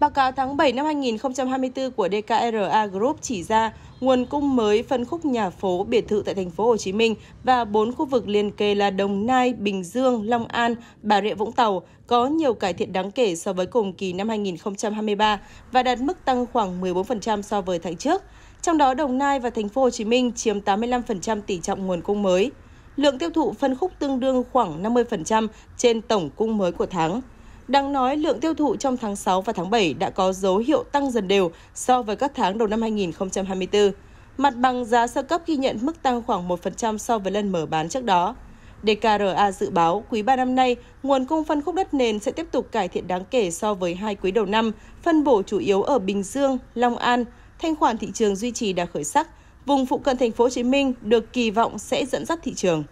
Báo cáo tháng 7 năm 2024 của DKRA Group chỉ ra nguồn cung mới phân khúc nhà phố biệt thự tại thành phố Hồ Chí Minh và bốn khu vực liên kề là Đồng Nai, Bình Dương, Long An, Bà Rịa Vũng Tàu có nhiều cải thiện đáng kể so với cùng kỳ năm 2023 và đạt mức tăng khoảng 14% so với tháng trước. Trong đó Đồng Nai và thành phố Hồ Chí Minh chiếm 85% tỷ trọng nguồn cung mới. Lượng tiêu thụ phân khúc tương đương khoảng 50% trên tổng cung mới của tháng đang nói, lượng tiêu thụ trong tháng 6 và tháng 7 đã có dấu hiệu tăng dần đều so với các tháng đầu năm 2024. Mặt bằng giá sơ cấp ghi nhận mức tăng khoảng 1% so với lần mở bán trước đó. DKRA dự báo quý 3 năm nay, nguồn cung phân khúc đất nền sẽ tiếp tục cải thiện đáng kể so với hai quý đầu năm, phân bổ chủ yếu ở Bình Dương, Long An, thanh khoản thị trường duy trì đã khởi sắc, vùng phụ cận thành phố Hồ Chí Minh được kỳ vọng sẽ dẫn dắt thị trường.